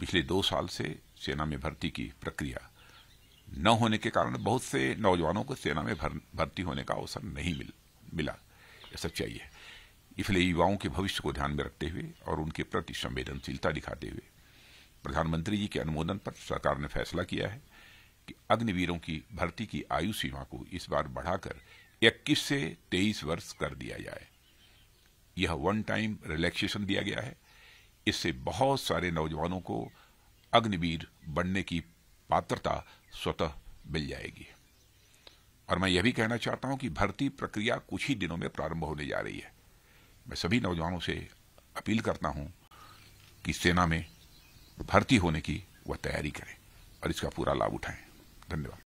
पिछले दो साल से सेना में भर्ती की प्रक्रिया न होने के कारण बहुत से नौजवानों को सेना में भर, भर्ती होने का अवसर नहीं मिल मिला यह सच्चाई है इसलिए युवाओं के भविष्य को ध्यान में रखते हुए और उनके प्रति संवेदनशीलता दिखाते हुए प्रधानमंत्री जी के अनुमोदन पर सरकार ने फैसला किया है कि अग्निवीरों की भर्ती की आयु सीमा को इस बार बढ़ाकर 21 से 23 वर्ष कर दिया जाए यह वन टाइम रिलैक्सेशन दिया गया है इससे बहुत सारे नौजवानों को अग्निवीर बनने की पात्रता स्वतः मिल जाएगी और मैं यह भी कहना चाहता हूं कि भर्ती प्रक्रिया कुछ ही दिनों में प्रारंभ होने जा रही है मैं सभी नौजवानों से अपील करता हूं कि सेना में भर्ती होने की वह तैयारी करें और इसका पूरा लाभ उठाएं धन्यवाद